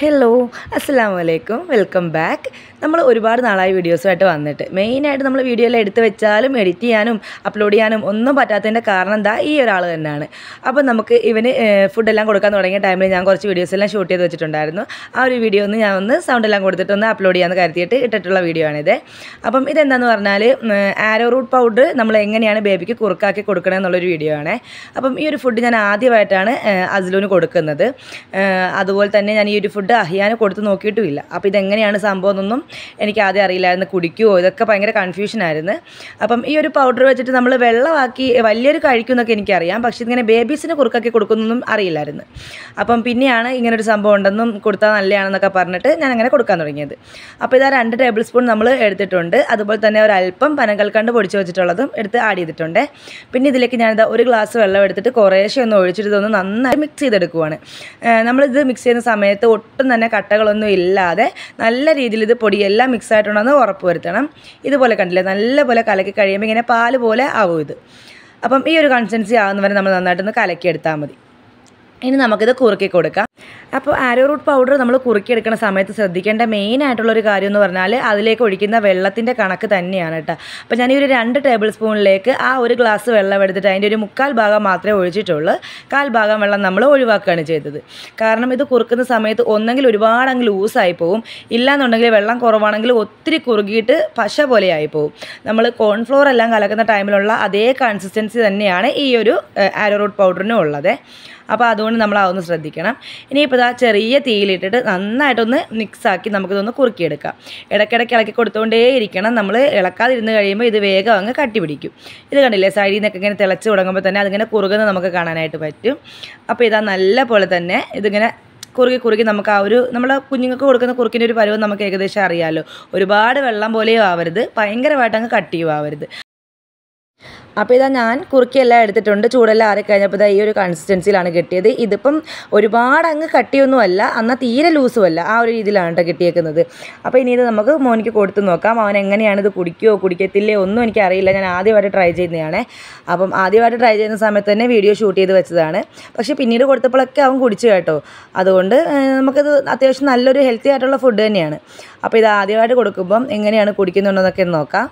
hello അസ്സാം വലൈക്കും welcome back നമ്മൾ ഒരുപാട് നാളായി വീഡിയോസുമായിട്ട് വന്നിട്ട് മെയിനായിട്ട് നമ്മൾ വീഡിയോയിൽ എടുത്ത് വെച്ചാലും എഡിറ്റ് ചെയ്യാനും അപ്ലോഡ് ചെയ്യാനും ഒന്നും പറ്റാത്തതിൻ്റെ കാരണം എന്താ ഈ ഒരാൾ തന്നെയാണ് അപ്പോൾ നമുക്ക് ഇവന് ഫുഡെല്ലാം കൊടുക്കാൻ തുടങ്ങിയ ടൈമിൽ ഞാൻ കുറച്ച് വീഡിയോസ് എല്ലാം ഷൂട്ട് ചെയ്ത് വെച്ചിട്ടുണ്ടായിരുന്നു ആ ഒരു വീഡിയോ ഒന്ന് ഞാൻ ഒന്ന് സൗണ്ട് എല്ലാം കൊടുത്തിട്ട് ഒന്ന് അപ്ലോഡ് ചെയ്യാമെന്ന് കരുതിയിട്ട് ഇട്ടിട്ടുള്ള വീഡിയോ ആണിത് അപ്പം ഇതെന്താന്ന് പറഞ്ഞാൽ ആരോ റൂട്ട് പൗഡർ നമ്മൾ എങ്ങനെയാണ് ബേബിക്ക് കുറുക്കാക്കി കൊടുക്കണം എന്നുള്ളൊരു വീഡിയോ ആണ് അപ്പം ഈ ഒരു ഫുഡ് ഞാൻ ആദ്യമായിട്ടാണ് അസ്ലൂന് കൊടുക്കുന്നത് അതുപോലെ തന്നെ ഞാൻ ഈ ഒരു ഫുഡ് ഫുഡ് അഹിയാന് കൊടുത്ത് നോക്കിയിട്ടുമില്ല അപ്പോൾ ഇതെങ്ങനെയാണ് സംഭവം എന്നൊന്നും എനിക്ക് ആദ്യം അറിയില്ലായിരുന്നു കുടിക്കുമോ ഇതൊക്കെ ഭയങ്കര കൺഫ്യൂഷനായിരുന്നു അപ്പം ഈ ഒരു പൗഡർ വെച്ചിട്ട് നമ്മൾ വെള്ളമാക്കി വലിയൊരു കഴിക്കുമെന്നൊക്കെ എനിക്കറിയാം പക്ഷേ ഇങ്ങനെ ബേബീസിന് കുറുക്കാക്കി കൊടുക്കുന്നൊന്നും അറിയില്ലായിരുന്നു അപ്പം പിന്നെയാണ് ഇങ്ങനൊരു സംഭവം ഉണ്ടെന്നും കൊടുത്താൽ നല്ലതാണെന്നൊക്കെ പറഞ്ഞിട്ട് ഞാൻ അങ്ങനെ കൊടുക്കാൻ തുടങ്ങിയത് അപ്പോൾ ഇതാ രണ്ട് ടേബിൾ സ്പൂൺ നമ്മൾ എടുത്തിട്ടുണ്ട് അതുപോലെ തന്നെ ഒരല്പം പനകൽക്കണ്ട് പൊടിച്ച് വെച്ചിട്ടുള്ളതും എടുത്ത് ആഡ് ചെയ്തിട്ടുണ്ട് പിന്നെ ഇതിലേക്ക് ഞാനിത് ഒരു ഗ്ലാസ് വെള്ളം എടുത്തിട്ട് കുറേശ്ശെ ഒന്ന് ഒഴിച്ചിട്ട് ഇതൊന്ന് നന്നായി മിക്സ് ചെയ്തെടുക്കുവാണ് നമ്മളിത് മിക്സ് ചെയ്യുന്ന സമയത്ത് ഒട്ടും തന്നെ കട്ടകളൊന്നും ഇല്ലാതെ നല്ല രീതിയിൽ ഇത് പൊടിയെല്ലാം മിക്സായിട്ടുണ്ടെന്ന് ഉറപ്പ് വരുത്തണം ഇതുപോലെ കണ്ടില്ലേ നല്ലപോലെ കലക്കി കഴിയുമ്പോൾ ഇങ്ങനെ പാല് പോലെ ആവും ഇത് അപ്പം ഈ ഒരു കൺസിസ്റ്റൻസി ആകുന്നവരെ നമ്മൾ നന്നായിട്ടൊന്ന് കലക്കിയെടുത്താൽ മതി ഇനി നമുക്കിത് കുറുക്കി കൊടുക്കാം അപ്പോൾ ആരോ റൂട്ട് പൗഡർ നമ്മൾ കുറുക്കിയെടുക്കുന്ന സമയത്ത് ശ്രദ്ധിക്കേണ്ട മെയിൻ ആയിട്ടുള്ളൊരു കാര്യം എന്ന് പറഞ്ഞാൽ അതിലേക്ക് ഒഴിക്കുന്ന വെള്ളത്തിൻ്റെ കണക്ക് തന്നെയാണ് കേട്ടോ അപ്പോൾ ഞാൻ ഈ ഒരു രണ്ട് ടേബിൾ സ്പൂണിലേക്ക് ആ ഒരു ഗ്ലാസ് വെള്ളം എടുത്തിട്ട് അതിൻ്റെ ഒരു മുക്കാൽ ഭാഗം മാത്രമേ ഒഴിച്ചിട്ടുള്ളൂ കാൽ ഭാഗം വെള്ളം നമ്മൾ ഒഴിവാക്കുകയാണ് ചെയ്തത് കാരണം ഇത് കുറുക്കുന്ന സമയത്ത് ഒന്നെങ്കിൽ ഒരുപാട് അങ്ങ് ലൂസായി പോവും ഇല്ലാന്നുണ്ടെങ്കിൽ വെള്ളം കുറവാണെങ്കിൽ ഒത്തിരി കുറുകിയിട്ട് പശ പോലെ ആയിപ്പോവും നമ്മൾ കോൺഫ്ലോർ എല്ലാം കലക്കുന്ന ടൈമിലുള്ള അതേ കൺസിസ്റ്റൻസി തന്നെയാണ് ഈ ഒരു ആരോറൂട്ട് പൗഡറിനും ഉള്ളത് അപ്പോൾ അതുകൊണ്ട് നമ്മൾ അതൊന്ന് ശ്രദ്ധിക്കണം ഇനിയിപ്പോൾ ഇതാ ചെറിയ തീയിലിട്ടിട്ട് നന്നായിട്ടൊന്ന് മിക്സാക്കി നമുക്കിതൊന്ന് കുറുക്കിയെടുക്കാം ഇടയ്ക്കിടയ്ക്ക് ഇളക്കി കൊടുത്തുകൊണ്ടേ ഇരിക്കണം നമ്മൾ ഇളക്കാതിരുന്ന് കഴിയുമ്പോൾ ഇത് വേഗം അങ്ങ് കട്ടി പിടിക്കും ഇത് കണ്ടില്ലേ സൈഡിൽ നിന്നൊക്കെ ഇങ്ങനെ തിളച്ച് തുടങ്ങുമ്പോൾ തന്നെ അതിങ്ങനെ കുറുകുന്നത് നമുക്ക് കാണാനായിട്ട് പറ്റും അപ്പോൾ ഇതാ നല്ല പോലെ തന്നെ ഇതിങ്ങനെ കുറുകി കുറുകി നമുക്ക് ആ ഒരു നമ്മൾ കുഞ്ഞുങ്ങൾക്ക് കൊടുക്കുന്ന കുറുക്കിൻ്റെ ഒരു പരുവം നമുക്ക് ഏകദേശം അറിയാമല്ലോ ഒരുപാട് വെള്ളം പോലെയും ആവരുത് ഭയങ്കരമായിട്ട് അങ്ങ് കട്ടിയും ആവരുത് അപ്പോൾ ഇതാ ഞാൻ കുറുക്കിയെല്ലാം എടുത്തിട്ടുണ്ട് ചൂടെല്ലാം ആറിക്കഴിഞ്ഞപ്പോൾ ഇതാ ഈ ഒരു കൺസിസ്റ്റൻസിയിലാണ് കിട്ടിയത് ഇതിപ്പം ഒരുപാട് അങ്ങ് കട്ടിയൊന്നുമല്ല എന്നാൽ തീരെ ലൂസുമല്ല ആ ഒരു രീതിയിലാണ് കേട്ടോ കിട്ടിയേക്കുന്നത് അപ്പോൾ ഇനി ഇത് നമുക്ക് മോനിക്ക് കൊടുത്ത് നോക്കാം അവൻ എങ്ങനെയാണ് ഇത് കുടിക്കുമോ കുടിക്കത്തില്ലേ ഒന്നും എനിക്കറിയില്ല ഞാൻ ആദ്യമായിട്ട് ട്രൈ ചെയ്യുന്നതാണ് അപ്പം ആദ്യമായിട്ട് ട്രൈ ചെയ്യുന്ന സമയത്ത് തന്നെ വീഡിയോ ഷൂട്ട് ചെയ്ത് വെച്ചതാണ് പക്ഷേ പിന്നീട് കൊടുത്തപ്പോഴൊക്കെ അവൻ കുടിച്ചു കേട്ടോ അതുകൊണ്ട് നമുക്കത് അത്യാവശ്യം നല്ലൊരു ഹെൽത്തി ആയിട്ടുള്ള ഫുഡ് തന്നെയാണ് അപ്പോൾ ഇത് ആദ്യമായിട്ട് കൊടുക്കുമ്പം എങ്ങനെയാണ് കുടിക്കുന്നുണ്ടെന്നൊക്കെ നോക്കാം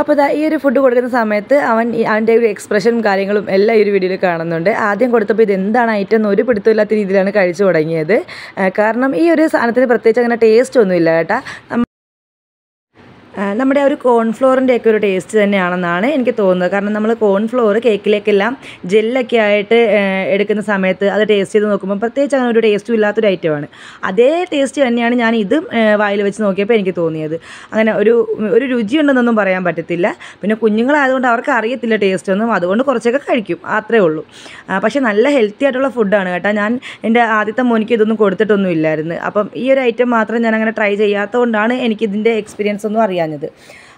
അപ്പോൾ ഇതാ ഈ ഒരു ഫുഡ് കൊടുക്കുന്ന സമയത്ത് അവൻ അവൻ്റെ ഒരു എക്സ്പ്രഷനും കാര്യങ്ങളും എല്ലാം ഈ ഒരു വീഡിയോയിൽ കാണുന്നുണ്ട് ആദ്യം കൊടുത്തപ്പോൾ ഇത് എന്താണ് ഐറ്റം എന്ന് ഒരു പിടുത്തമില്ലാത്ത രീതിയിലാണ് കഴിച്ചു തുടങ്ങിയത് കാരണം ഈ ഒരു സാധനത്തിന് പ്രത്യേകിച്ച് അങ്ങനെ ടേസ്റ്റ് ഒന്നുമില്ല കേട്ടാ നമ്മുടെ ആ ഒരു കോൺഫ്ലോറിൻ്റെയൊക്കെ ഒരു ടേസ്റ്റ് തന്നെയാണെന്നാണ് എനിക്ക് തോന്നുന്നത് കാരണം നമ്മൾ കോൺഫ്ലോർ കേക്കിലേക്കെല്ലാം ജെല്ലൊക്കെ ആയിട്ട് എടുക്കുന്ന സമയത്ത് അത് ടേസ്റ്റ് ചെയ്ത് നോക്കുമ്പോൾ പ്രത്യേകിച്ച് അങ്ങനെ ഒരു ടേസ്റ്റും ഇല്ലാത്തൊരു ഐറ്റമാണ് അതേ ടേസ്റ്റ് തന്നെയാണ് ഞാൻ ഇതും വായിൽ വെച്ച് നോക്കിയപ്പോൾ എനിക്ക് തോന്നിയത് അങ്ങനെ ഒരു ഒരു രുചിയുണ്ടെന്നൊന്നും പറയാൻ പറ്റത്തില്ല പിന്നെ കുഞ്ഞുങ്ങളായതുകൊണ്ട് അവർക്ക് അറിയത്തില്ല ടേസ്റ്റ് ഒന്നും അതുകൊണ്ട് കുറച്ചൊക്കെ കഴിക്കും അത്രേ ഉള്ളൂ പക്ഷേ നല്ല ഹെൽത്തി ആയിട്ടുള്ള ഫുഡാണ് കേട്ടോ ഞാൻ എൻ്റെ ആദ്യത്തെ മോനിക്ക് ഇതൊന്നും കൊടുത്തിട്ടൊന്നും ഇല്ലായിരുന്നു അപ്പം ഈ ഒരു ഐറ്റം മാത്രം ഞാൻ അങ്ങനെ ട്രൈ ചെയ്യാത്തതുകൊണ്ടാണ് എനിക്കിതിൻ്റെ എക്സ്പീരിയൻസ് ഒന്നും അറിയാൻ പറഞ്ഞത്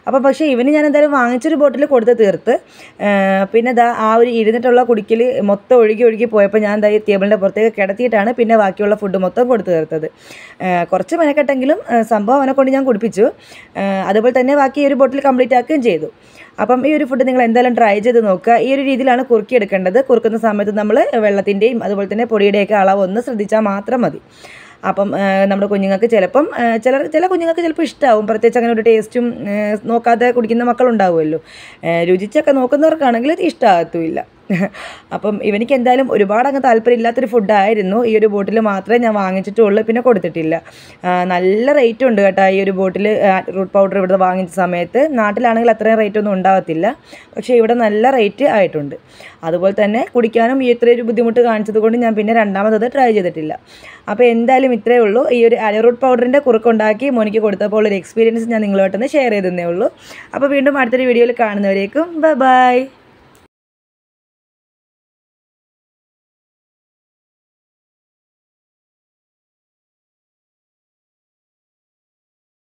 അപ്പോൾ പക്ഷേ ഇവന് ഞാൻ എന്തായാലും വാങ്ങിച്ചൊരു ബോട്ടിൽ കൊടുത്ത് തീർത്ത് പിന്നെ ദാ ആ ഒരു ഇരുന്നിട്ടുള്ള കുടിക്കൽ മൊത്തം ഒഴുകി ഒഴുകി പോയപ്പോൾ ഞാൻ എന്തായാലും ടേബിളിൻ്റെ പുറത്തേക്ക് കിടത്തിയിട്ടാണ് പിന്നെ ബാക്കിയുള്ള ഫുഡ് മൊത്തം കൊടുത്ത് തീർത്തത് കുറച്ച് മെനക്കെട്ടെങ്കിലും സംഭവം അവനെ കൊണ്ട് ഞാൻ കുടിപ്പിച്ചു അതുപോലെ തന്നെ ബാക്കി ഒരു ബോട്ടിൽ കംപ്ലീറ്റ് ആക്കുകയും ചെയ്തു അപ്പം ഈ ഒരു ഫുഡ് നിങ്ങൾ എന്തായാലും ട്രൈ ചെയ്ത് നോക്കുക ഈ ഒരു രീതിയിലാണ് കുറുക്കി എടുക്കേണ്ടത് കുറുക്കുന്ന സമയത്ത് നമ്മൾ വെള്ളത്തിൻ്റെയും അതുപോലെ തന്നെ പൊടിയുടെയൊക്കെ അളവ് ഒന്ന് ശ്രദ്ധിച്ചാൽ മാത്രം മതി അപ്പം നമ്മുടെ കുഞ്ഞുങ്ങൾക്ക് ചിലപ്പം ചില ചില കുഞ്ഞുങ്ങൾക്ക് ചിലപ്പോൾ ഇഷ്ടമാവും പ്രത്യേകിച്ച് അങ്ങനെ ഒരു ടേസ്റ്റും നോക്കാതെ കുടിക്കുന്ന മക്കളുണ്ടാവുമല്ലോ രുചിച്ചൊക്കെ നോക്കുന്നവർക്കാണെങ്കിൽ ഇഷ്ടമാകത്തുമില്ല അപ്പം ഇവനിക്ക് എന്തായാലും ഒരുപാട് അങ്ങ് ഇല്ലാത്തൊരു ഫുഡായിരുന്നു ഈ ഒരു ബോട്ടിൽ മാത്രമേ ഞാൻ വാങ്ങിച്ചിട്ടുള്ളൂ പിന്നെ കൊടുത്തിട്ടില്ല നല്ല റേറ്റ് ഉണ്ട് കേട്ടോ ഈ ഒരു ബോട്ടിൽ റൂട്ട് പൗഡർ ഇവിടെ വാങ്ങിച്ച സമയത്ത് നാട്ടിലാണെങ്കിൽ അത്രയും റേറ്റ് ഒന്നും ഉണ്ടാകത്തില്ല പക്ഷേ ഇവിടെ നല്ല റേറ്റ് ആയിട്ടുണ്ട് അതുപോലെ തന്നെ കുടിക്കാനും ഈ ഇത്രയൊരു ബുദ്ധിമുട്ട് കാണിച്ചത് കൊണ്ട് ഞാൻ പിന്നെ രണ്ടാമത്തത് ട്രൈ ചെയ്തിട്ടില്ല അപ്പോൾ എന്തായാലും ഇത്രയേ ഉള്ളൂ ഈ ഒരു അലറൂട്ട് പൗഡറിൻ്റെ കുറുക്കുണ്ടാക്കി മോനിക്ക് കൊടുത്തപ്പോൾ ഉള്ളൊരു എക്സ്പീരിയൻസ് ഞാൻ നിങ്ങളുമായിട്ടൊന്ന് ഷെയർ ചെയ്തേ ഉള്ളൂ അപ്പോൾ വീണ്ടും അടുത്തൊരു വീഡിയോയിൽ കാണുന്നവരേക്കും ബൈ ബൈ